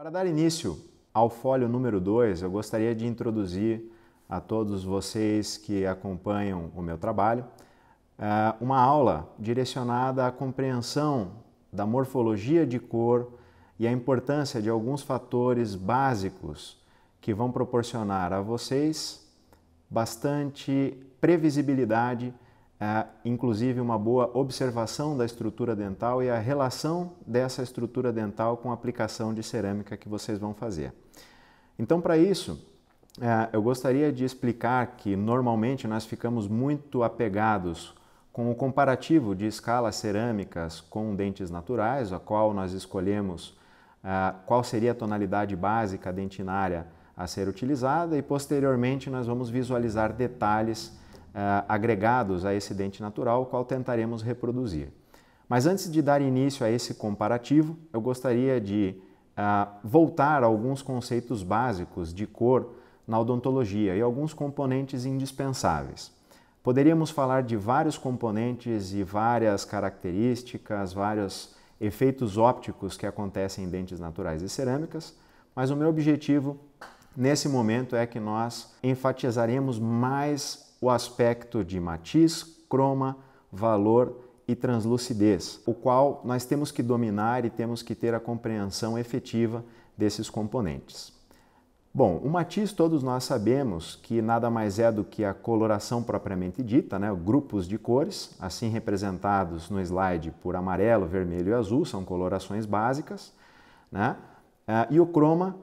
Para dar início ao folio número 2, eu gostaria de introduzir a todos vocês que acompanham o meu trabalho eh, uma aula direcionada à compreensão da morfologia de cor e a importância de alguns fatores básicos que vão proporcionar a vocês bastante previsibilidade é, inclusive uma boa observação da estrutura dental e a relação dessa estrutura dental com a aplicação de cerâmica que vocês vão fazer. Então, para isso, é, eu gostaria de explicar que normalmente nós ficamos muito apegados com o comparativo de escalas cerâmicas com dentes naturais, a qual nós escolhemos é, qual seria a tonalidade básica dentinária a ser utilizada e posteriormente nós vamos visualizar detalhes eh, agregados a esse dente natural, o qual tentaremos reproduzir. Mas antes de dar início a esse comparativo, eu gostaria de eh, voltar a alguns conceitos básicos de cor na odontologia e alguns componentes indispensáveis. Poderíamos falar de vários componentes e várias características, vários efeitos ópticos que acontecem em dentes naturais e cerâmicas, mas o meu objetivo nesse momento é que nós enfatizaremos mais o aspecto de matiz, croma, valor e translucidez, o qual nós temos que dominar e temos que ter a compreensão efetiva desses componentes. Bom, o matiz todos nós sabemos que nada mais é do que a coloração propriamente dita, né? grupos de cores, assim representados no slide por amarelo, vermelho e azul, são colorações básicas. Né? Eh, e o croma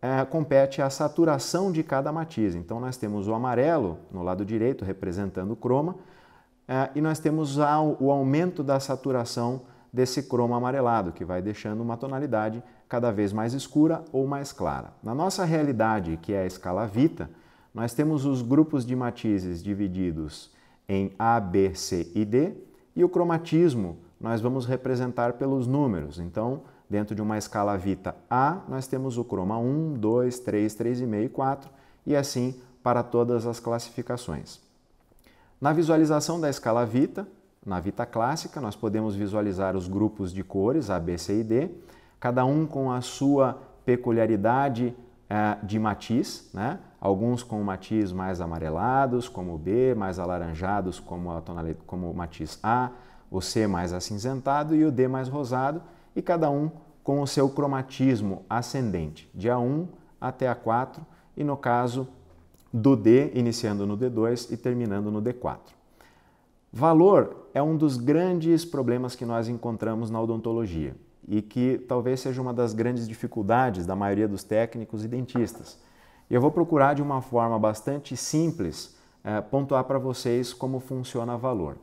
é, compete a saturação de cada matiz. Então nós temos o amarelo no lado direito representando o croma é, e nós temos a, o aumento da saturação desse croma amarelado, que vai deixando uma tonalidade cada vez mais escura ou mais clara. Na nossa realidade, que é a escala vita, nós temos os grupos de matizes divididos em A, B, C e D, e o cromatismo nós vamos representar pelos números. Então, Dentro de uma escala Vita A, nós temos o croma 1, 2, 3, 3,5 e 4, e assim para todas as classificações. Na visualização da escala Vita, na Vita clássica, nós podemos visualizar os grupos de cores A, B, C e D, cada um com a sua peculiaridade eh, de matiz, né? alguns com matiz mais amarelados, como o B, mais alaranjados, como, a tonalidade, como o matiz A, o C mais acinzentado e o D mais rosado, e cada um com o seu cromatismo ascendente, de A1 até A4 e no caso do D, iniciando no D2 e terminando no D4. Valor é um dos grandes problemas que nós encontramos na odontologia e que talvez seja uma das grandes dificuldades da maioria dos técnicos e dentistas. Eu vou procurar de uma forma bastante simples eh, pontuar para vocês como funciona valor.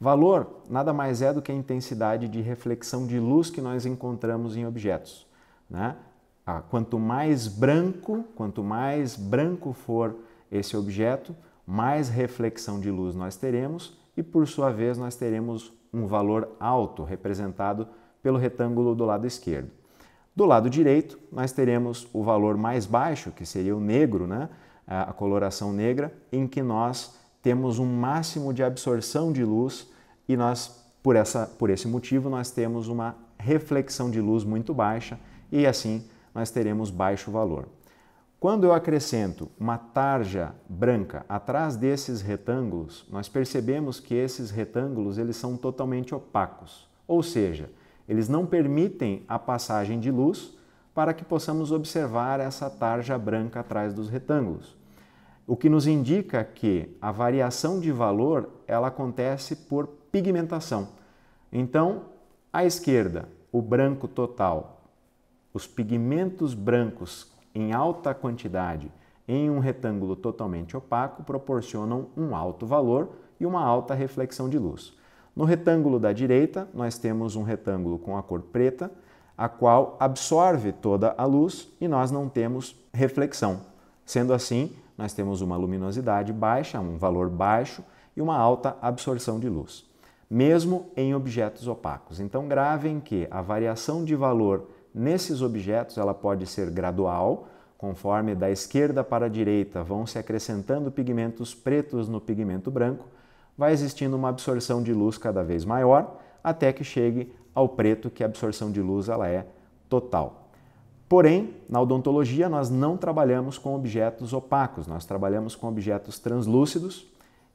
Valor nada mais é do que a intensidade de reflexão de luz que nós encontramos em objetos. Né? Ah, quanto mais branco, quanto mais branco for esse objeto, mais reflexão de luz nós teremos e, por sua vez, nós teremos um valor alto representado pelo retângulo do lado esquerdo. Do lado direito, nós teremos o valor mais baixo, que seria o negro, né? Ah, a coloração negra, em que nós temos um máximo de absorção de luz e nós, por, essa, por esse motivo, nós temos uma reflexão de luz muito baixa e assim nós teremos baixo valor. Quando eu acrescento uma tarja branca atrás desses retângulos, nós percebemos que esses retângulos eles são totalmente opacos, ou seja, eles não permitem a passagem de luz para que possamos observar essa tarja branca atrás dos retângulos o que nos indica que a variação de valor ela acontece por pigmentação. Então, à esquerda, o branco total, os pigmentos brancos em alta quantidade em um retângulo totalmente opaco proporcionam um alto valor e uma alta reflexão de luz. No retângulo da direita, nós temos um retângulo com a cor preta, a qual absorve toda a luz e nós não temos reflexão. Sendo assim, nós temos uma luminosidade baixa, um valor baixo e uma alta absorção de luz, mesmo em objetos opacos. Então gravem que a variação de valor nesses objetos ela pode ser gradual, conforme da esquerda para a direita vão se acrescentando pigmentos pretos no pigmento branco, vai existindo uma absorção de luz cada vez maior até que chegue ao preto que a absorção de luz ela é total. Porém, na odontologia, nós não trabalhamos com objetos opacos, nós trabalhamos com objetos translúcidos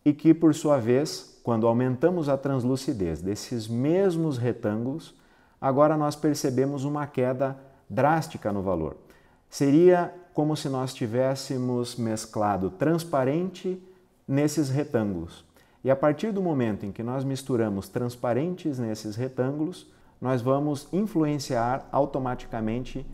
e que, por sua vez, quando aumentamos a translucidez desses mesmos retângulos, agora nós percebemos uma queda drástica no valor. Seria como se nós tivéssemos mesclado transparente nesses retângulos. E a partir do momento em que nós misturamos transparentes nesses retângulos, nós vamos influenciar automaticamente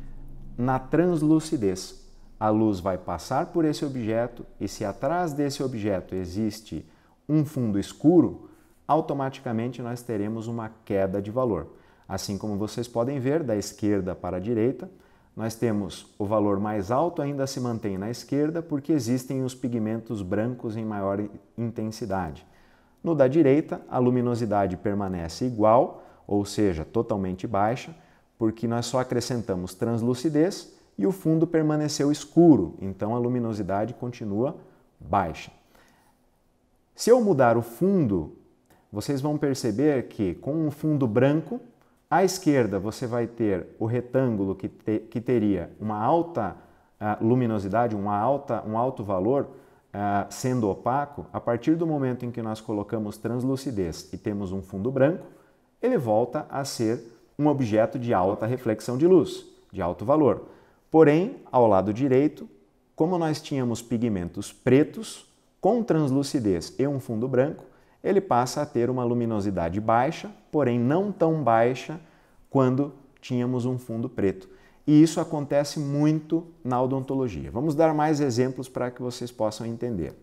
na translucidez. A luz vai passar por esse objeto e, se atrás desse objeto existe um fundo escuro, automaticamente nós teremos uma queda de valor. Assim como vocês podem ver, da esquerda para a direita, nós temos o valor mais alto ainda se mantém na esquerda porque existem os pigmentos brancos em maior intensidade. No da direita, a luminosidade permanece igual, ou seja, totalmente baixa, porque nós só acrescentamos translucidez e o fundo permaneceu escuro, então a luminosidade continua baixa. Se eu mudar o fundo, vocês vão perceber que com um fundo branco, à esquerda você vai ter o retângulo que, te, que teria uma alta uh, luminosidade, uma alta, um alto valor, uh, sendo opaco. A partir do momento em que nós colocamos translucidez e temos um fundo branco, ele volta a ser um objeto de alta reflexão de luz, de alto valor. Porém, ao lado direito, como nós tínhamos pigmentos pretos, com translucidez e um fundo branco, ele passa a ter uma luminosidade baixa, porém não tão baixa quando tínhamos um fundo preto. E isso acontece muito na odontologia. Vamos dar mais exemplos para que vocês possam entender.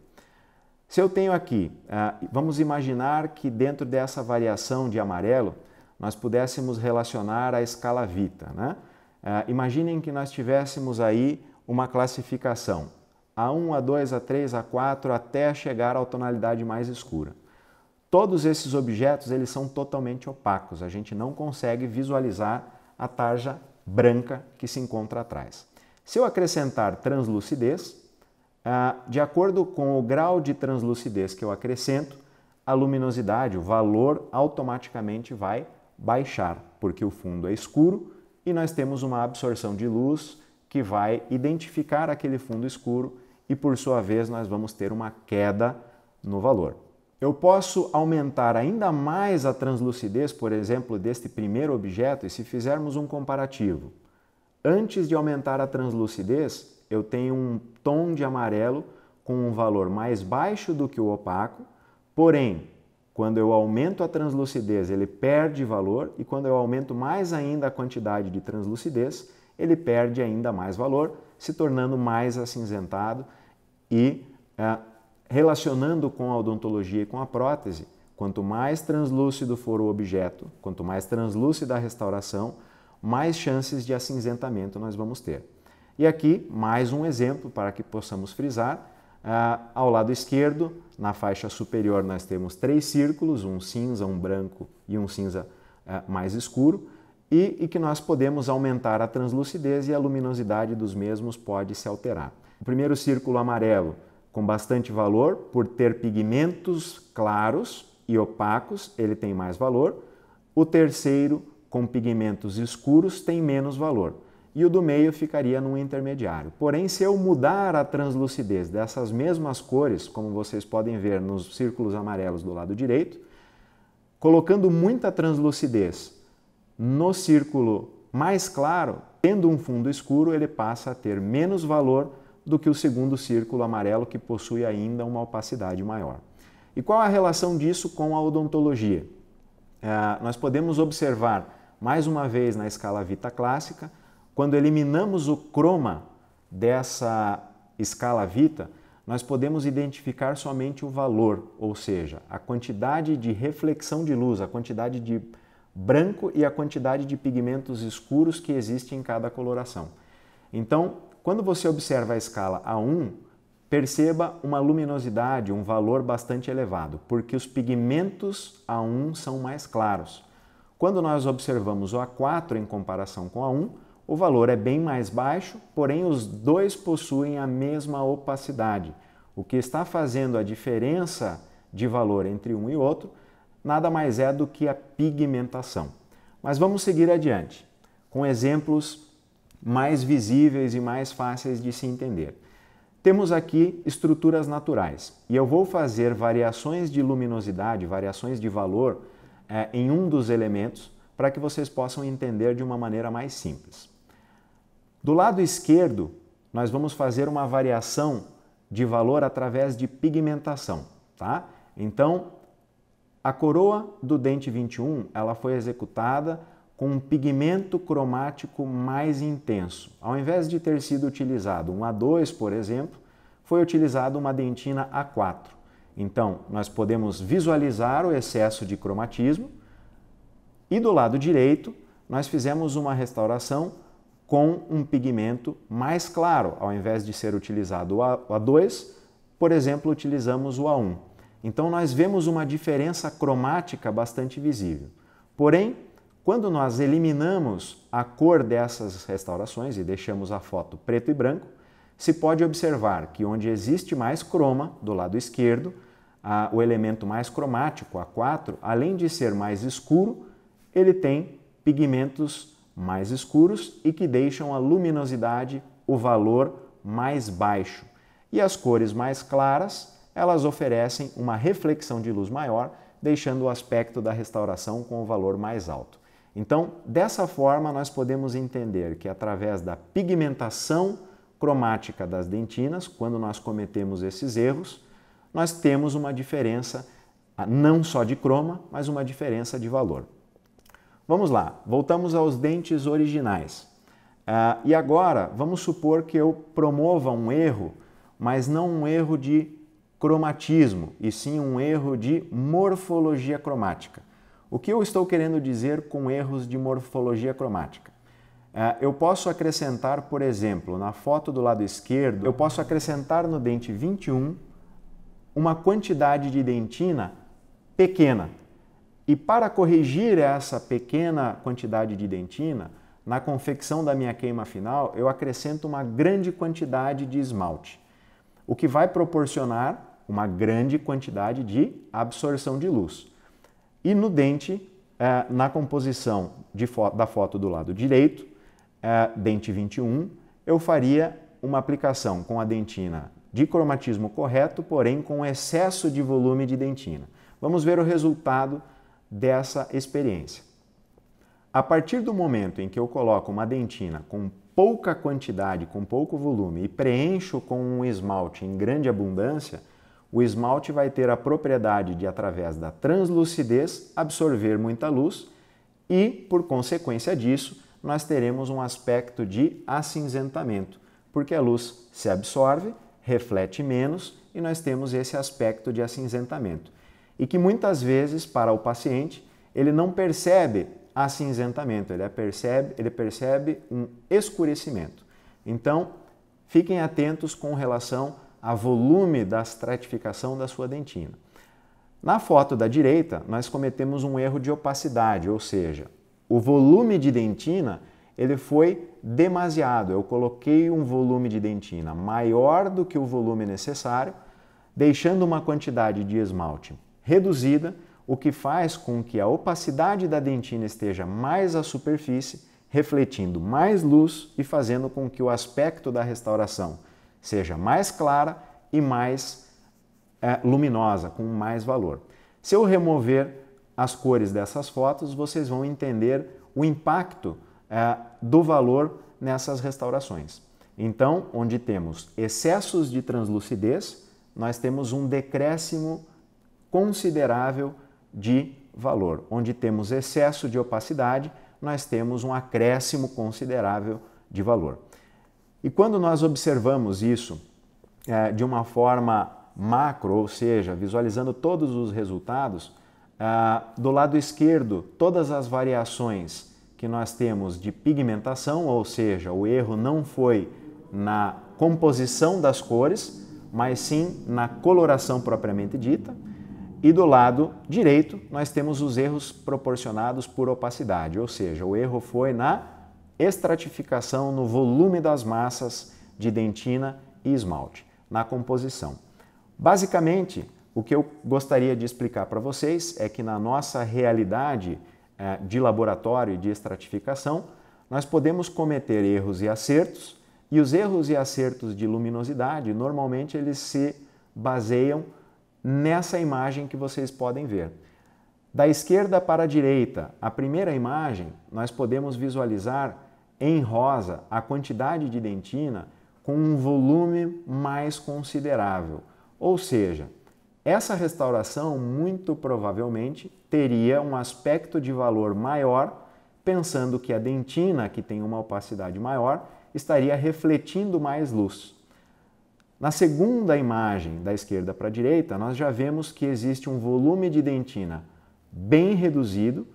Se eu tenho aqui, ah, vamos imaginar que dentro dessa variação de amarelo, nós pudéssemos relacionar à escala Vita. Né? Ah, imaginem que nós tivéssemos aí uma classificação A1, A2, A3, A4 até chegar à tonalidade mais escura. Todos esses objetos eles são totalmente opacos, a gente não consegue visualizar a tarja branca que se encontra atrás. Se eu acrescentar translucidez, ah, de acordo com o grau de translucidez que eu acrescento, a luminosidade, o valor, automaticamente vai baixar, porque o fundo é escuro e nós temos uma absorção de luz que vai identificar aquele fundo escuro e, por sua vez, nós vamos ter uma queda no valor. Eu posso aumentar ainda mais a translucidez, por exemplo, deste primeiro objeto, e se fizermos um comparativo. Antes de aumentar a translucidez, eu tenho um tom de amarelo com um valor mais baixo do que o opaco, porém, quando eu aumento a translucidez, ele perde valor, e quando eu aumento mais ainda a quantidade de translucidez, ele perde ainda mais valor, se tornando mais acinzentado e eh, relacionando com a odontologia e com a prótese. Quanto mais translúcido for o objeto, quanto mais translúcida a restauração, mais chances de acinzentamento nós vamos ter. E aqui mais um exemplo para que possamos frisar ah, ao lado esquerdo, na faixa superior, nós temos três círculos, um cinza, um branco e um cinza ah, mais escuro, e, e que nós podemos aumentar a translucidez e a luminosidade dos mesmos pode se alterar. O primeiro círculo amarelo, com bastante valor, por ter pigmentos claros e opacos, ele tem mais valor. O terceiro, com pigmentos escuros, tem menos valor e o do meio ficaria num intermediário. Porém, se eu mudar a translucidez dessas mesmas cores, como vocês podem ver nos círculos amarelos do lado direito, colocando muita translucidez no círculo mais claro, tendo um fundo escuro, ele passa a ter menos valor do que o segundo círculo amarelo, que possui ainda uma opacidade maior. E qual a relação disso com a odontologia? É, nós podemos observar, mais uma vez na escala Vita clássica, quando eliminamos o croma dessa escala vita, nós podemos identificar somente o valor, ou seja, a quantidade de reflexão de luz, a quantidade de branco e a quantidade de pigmentos escuros que existe em cada coloração. Então, quando você observa a escala A1, perceba uma luminosidade, um valor bastante elevado, porque os pigmentos A1 são mais claros. Quando nós observamos o A4 em comparação com A1, o valor é bem mais baixo, porém os dois possuem a mesma opacidade. O que está fazendo a diferença de valor entre um e outro nada mais é do que a pigmentação. Mas vamos seguir adiante com exemplos mais visíveis e mais fáceis de se entender. Temos aqui estruturas naturais e eu vou fazer variações de luminosidade, variações de valor eh, em um dos elementos para que vocês possam entender de uma maneira mais simples. Do lado esquerdo, nós vamos fazer uma variação de valor através de pigmentação, tá? Então, a coroa do dente 21, ela foi executada com um pigmento cromático mais intenso. Ao invés de ter sido utilizado um A2, por exemplo, foi utilizado uma dentina A4. Então, nós podemos visualizar o excesso de cromatismo e do lado direito, nós fizemos uma restauração com um pigmento mais claro. Ao invés de ser utilizado o A2, por exemplo, utilizamos o A1. Então nós vemos uma diferença cromática bastante visível. Porém, quando nós eliminamos a cor dessas restaurações e deixamos a foto preto e branco, se pode observar que onde existe mais croma, do lado esquerdo, a, o elemento mais cromático, A4, além de ser mais escuro, ele tem pigmentos mais escuros e que deixam a luminosidade, o valor, mais baixo. E as cores mais claras, elas oferecem uma reflexão de luz maior, deixando o aspecto da restauração com o valor mais alto. Então, dessa forma, nós podemos entender que através da pigmentação cromática das dentinas, quando nós cometemos esses erros, nós temos uma diferença ah, não só de croma, mas uma diferença de valor. Vamos lá, voltamos aos dentes originais. Uh, e agora, vamos supor que eu promova um erro, mas não um erro de cromatismo, e sim um erro de morfologia cromática. O que eu estou querendo dizer com erros de morfologia cromática? Uh, eu posso acrescentar, por exemplo, na foto do lado esquerdo, eu posso acrescentar no dente 21 uma quantidade de dentina pequena, e para corrigir essa pequena quantidade de dentina, na confecção da minha queima final, eu acrescento uma grande quantidade de esmalte, o que vai proporcionar uma grande quantidade de absorção de luz. E no dente, eh, na composição fo da foto do lado direito, eh, dente 21, eu faria uma aplicação com a dentina de cromatismo correto, porém com excesso de volume de dentina. Vamos ver o resultado dessa experiência. A partir do momento em que eu coloco uma dentina com pouca quantidade, com pouco volume e preencho com um esmalte em grande abundância, o esmalte vai ter a propriedade de, através da translucidez, absorver muita luz e, por consequência disso, nós teremos um aspecto de acinzentamento, porque a luz se absorve, reflete menos e nós temos esse aspecto de acinzentamento e que muitas vezes, para o paciente, ele não percebe acinzentamento, ele é, percebe, ele percebe um escurecimento. Então, fiquem atentos com relação ao volume da estratificação da sua dentina. Na foto da direita, nós cometemos um erro de opacidade, ou seja, o volume de dentina ele foi demasiado. Eu coloquei um volume de dentina maior do que o volume necessário, deixando uma quantidade de esmalte reduzida, o que faz com que a opacidade da dentina esteja mais à superfície, refletindo mais luz e fazendo com que o aspecto da restauração seja mais clara e mais é, luminosa, com mais valor. Se eu remover as cores dessas fotos, vocês vão entender o impacto é, do valor nessas restaurações. Então, onde temos excessos de translucidez, nós temos um decréscimo considerável de valor. Onde temos excesso de opacidade, nós temos um acréscimo considerável de valor. E quando nós observamos isso é, de uma forma macro, ou seja, visualizando todos os resultados, é, do lado esquerdo, todas as variações que nós temos de pigmentação, ou seja, o erro não foi na composição das cores, mas sim na coloração propriamente dita. E do lado direito, nós temos os erros proporcionados por opacidade, ou seja, o erro foi na estratificação no volume das massas de dentina e esmalte, na composição. Basicamente, o que eu gostaria de explicar para vocês é que na nossa realidade eh, de laboratório e de estratificação, nós podemos cometer erros e acertos, e os erros e acertos de luminosidade, normalmente eles se baseiam nessa imagem que vocês podem ver. Da esquerda para a direita, a primeira imagem, nós podemos visualizar em rosa a quantidade de dentina com um volume mais considerável. Ou seja, essa restauração muito provavelmente teria um aspecto de valor maior, pensando que a dentina, que tem uma opacidade maior, estaria refletindo mais luz. Na segunda imagem, da esquerda para a direita, nós já vemos que existe um volume de dentina bem reduzido,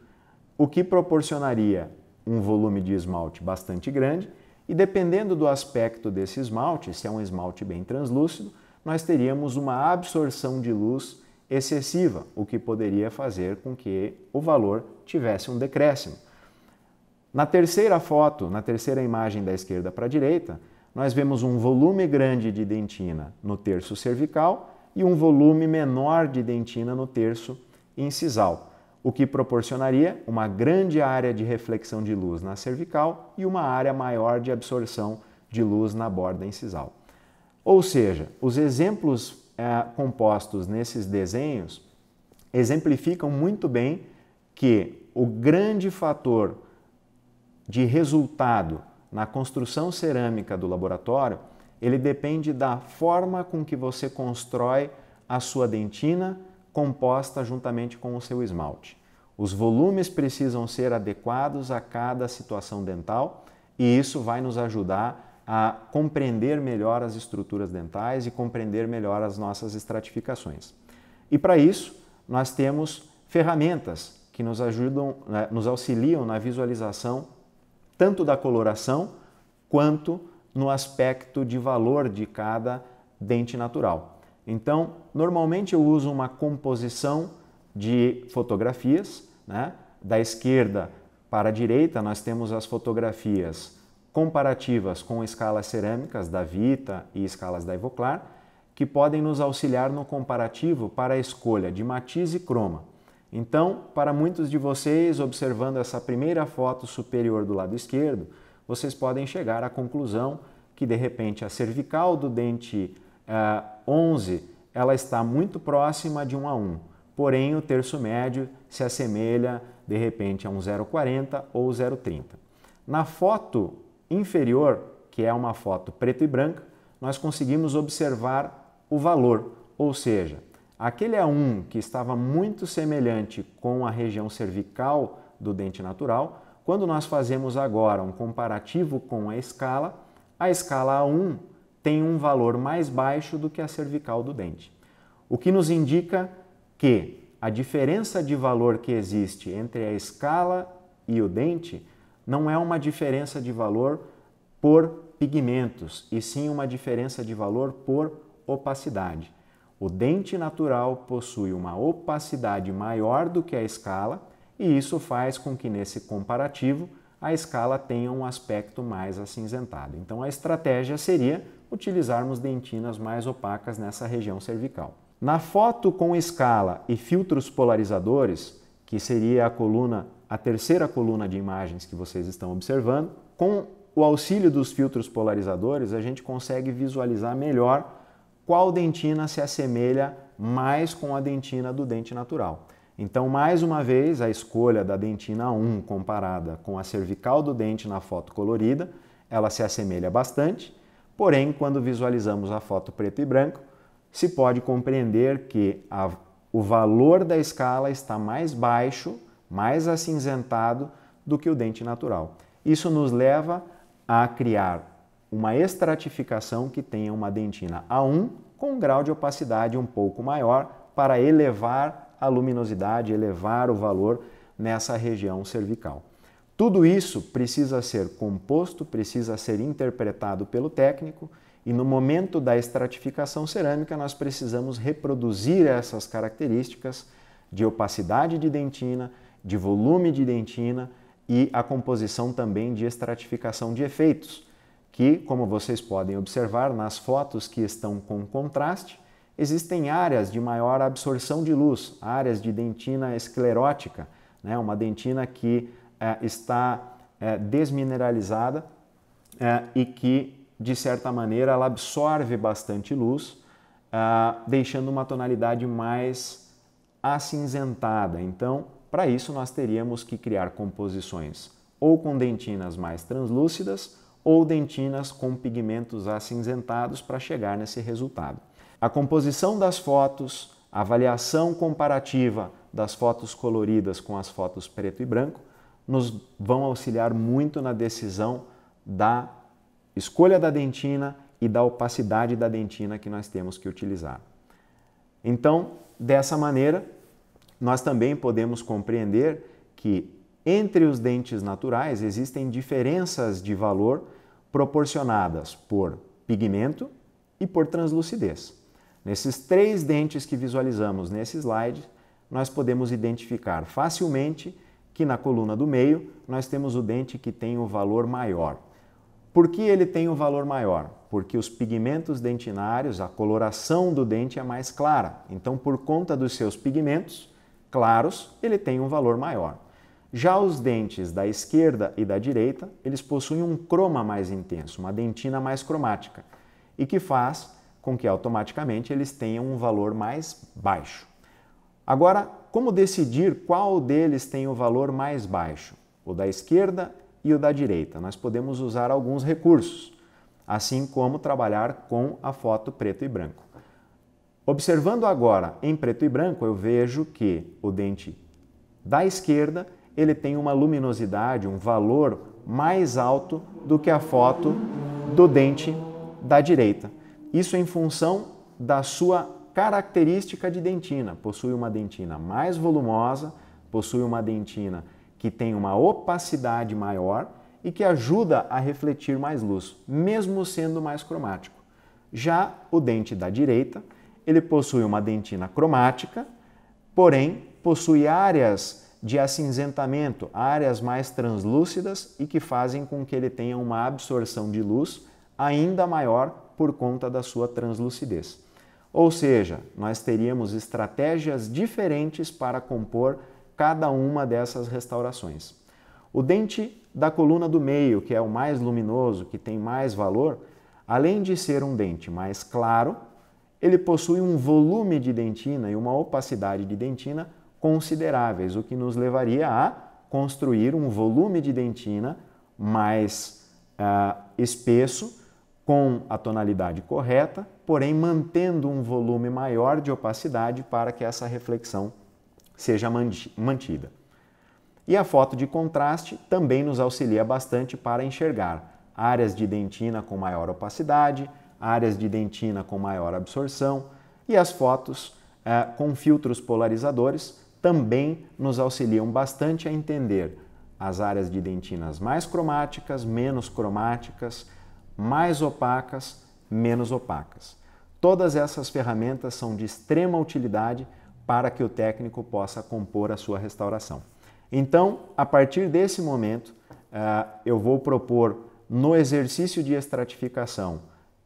o que proporcionaria um volume de esmalte bastante grande, e dependendo do aspecto desse esmalte, se é um esmalte bem translúcido, nós teríamos uma absorção de luz excessiva, o que poderia fazer com que o valor tivesse um decréscimo. Na terceira foto, na terceira imagem da esquerda para a direita, nós vemos um volume grande de dentina no terço cervical e um volume menor de dentina no terço incisal, o que proporcionaria uma grande área de reflexão de luz na cervical e uma área maior de absorção de luz na borda incisal. Ou seja, os exemplos é, compostos nesses desenhos exemplificam muito bem que o grande fator de resultado na construção cerâmica do laboratório, ele depende da forma com que você constrói a sua dentina composta juntamente com o seu esmalte. Os volumes precisam ser adequados a cada situação dental e isso vai nos ajudar a compreender melhor as estruturas dentais e compreender melhor as nossas estratificações. E para isso, nós temos ferramentas que nos ajudam, né, nos auxiliam na visualização tanto da coloração quanto no aspecto de valor de cada dente natural. Então, normalmente eu uso uma composição de fotografias, né? da esquerda para a direita nós temos as fotografias comparativas com escalas cerâmicas da Vita e escalas da Evoclar, que podem nos auxiliar no comparativo para a escolha de matiz e croma. Então, para muitos de vocês, observando essa primeira foto superior do lado esquerdo, vocês podem chegar à conclusão que de repente a cervical do dente uh, eh, 11 ela está muito próxima de 1 a 1, porém o terço médio se assemelha de repente a um 0,40 ou 0,30. Na foto inferior, que é uma foto preto e branca, nós conseguimos observar o valor, ou seja, Aquele A1 que estava muito semelhante com a região cervical do dente natural, quando nós fazemos agora um comparativo com a escala, a escala A1 tem um valor mais baixo do que a cervical do dente. O que nos indica que a diferença de valor que existe entre a escala e o dente não é uma diferença de valor por pigmentos, e sim uma diferença de valor por opacidade. O dente natural possui uma opacidade maior do que a escala, e isso faz com que nesse comparativo a escala tenha um aspecto mais acinzentado. Então a estratégia seria utilizarmos dentinas mais opacas nessa região cervical. Na foto com escala e filtros polarizadores, que seria a coluna, a terceira coluna de imagens que vocês estão observando, com o auxílio dos filtros polarizadores, a gente consegue visualizar melhor qual dentina se assemelha mais com a dentina do dente natural. Então, mais uma vez, a escolha da dentina 1 comparada com a cervical do dente na foto colorida, ela se assemelha bastante, porém, quando visualizamos a foto preto e branco, se pode compreender que a, o valor da escala está mais baixo, mais acinzentado do que o dente natural. Isso nos leva a criar uma estratificação que tenha uma dentina A1 com um grau de opacidade um pouco maior para elevar a luminosidade, elevar o valor nessa região cervical. Tudo isso precisa ser composto, precisa ser interpretado pelo técnico e no momento da estratificação cerâmica nós precisamos reproduzir essas características de opacidade de dentina, de volume de dentina e a composição também de estratificação de efeitos que, como vocês podem observar nas fotos que estão com contraste, existem áreas de maior absorção de luz, áreas de dentina esclerótica, né? uma dentina que é, está é, desmineralizada é, e que, de certa maneira, ela absorve bastante luz, deixando uma tonalidade mais acinzentada. Então, para isso, nós teríamos que criar composições ou com dentinas mais translúcidas ou dentinas com pigmentos acinzentados para chegar nesse resultado. A composição das fotos, a avaliação comparativa das fotos coloridas com as fotos preto e branco nos vão auxiliar muito na decisão da escolha da dentina e da opacidade da dentina que nós temos que utilizar. Então, dessa maneira, nós também podemos compreender que entre os dentes naturais existem diferenças de valor proporcionadas por pigmento e por translucidez. Nesses três dentes que visualizamos nesse slide, nós podemos identificar facilmente que na coluna do meio nós temos o dente que tem o valor maior. Por que ele tem o valor maior? Porque os pigmentos dentinários, a coloração do dente é mais clara. Então, por conta dos seus pigmentos claros, ele tem um valor maior. Já os dentes da esquerda e da direita, eles possuem um croma mais intenso, uma dentina mais cromática, e que faz com que automaticamente eles tenham um valor mais baixo. Agora, como decidir qual deles tem o valor mais baixo? O da esquerda e o da direita. Nós podemos usar alguns recursos, assim como trabalhar com a foto preto e branco. Observando agora em preto e branco, eu vejo que o dente da esquerda ele tem uma luminosidade, um valor mais alto do que a foto do dente da direita. Isso em função da sua característica de dentina. Possui uma dentina mais volumosa, possui uma dentina que tem uma opacidade maior e que ajuda a refletir mais luz, mesmo sendo mais cromático. Já o dente da direita, ele possui uma dentina cromática, porém possui áreas de acinzentamento, áreas mais translúcidas e que fazem com que ele tenha uma absorção de luz ainda maior por conta da sua translucidez. Ou seja, nós teríamos estratégias diferentes para compor cada uma dessas restaurações. O dente da coluna do meio, que é o mais luminoso, que tem mais valor, além de ser um dente mais claro, ele possui um volume de dentina e uma opacidade de dentina consideráveis, o que nos levaria a construir um volume de dentina mais uh, espesso, com a tonalidade correta, porém mantendo um volume maior de opacidade para que essa reflexão seja mantida. E a foto de contraste também nos auxilia bastante para enxergar áreas de dentina com maior opacidade, áreas de dentina com maior absorção e as fotos eh, com filtros polarizadores também nos auxiliam bastante a entender as áreas de dentinas mais cromáticas, menos cromáticas, mais opacas, menos opacas. Todas essas ferramentas são de extrema utilidade para que o técnico possa compor a sua restauração. Então, a partir desse momento, eh, eu vou propor no exercício de estratificação,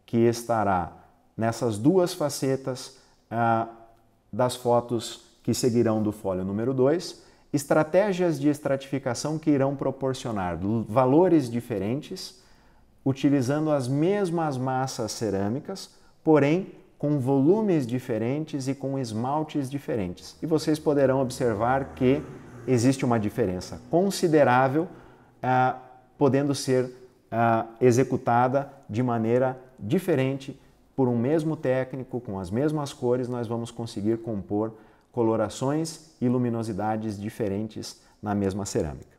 que estará nessas duas facetas eh, das fotos que seguirão do fólio número 2, estratégias de estratificação que irão proporcionar valores diferentes, utilizando as mesmas massas cerâmicas, porém com volumes diferentes e com esmaltes diferentes. E vocês poderão observar que existe uma diferença considerável, ah, podendo ser ah, executada de maneira diferente por um mesmo técnico, com as mesmas cores, nós vamos conseguir compor colorações e luminosidades diferentes na mesma cerâmica.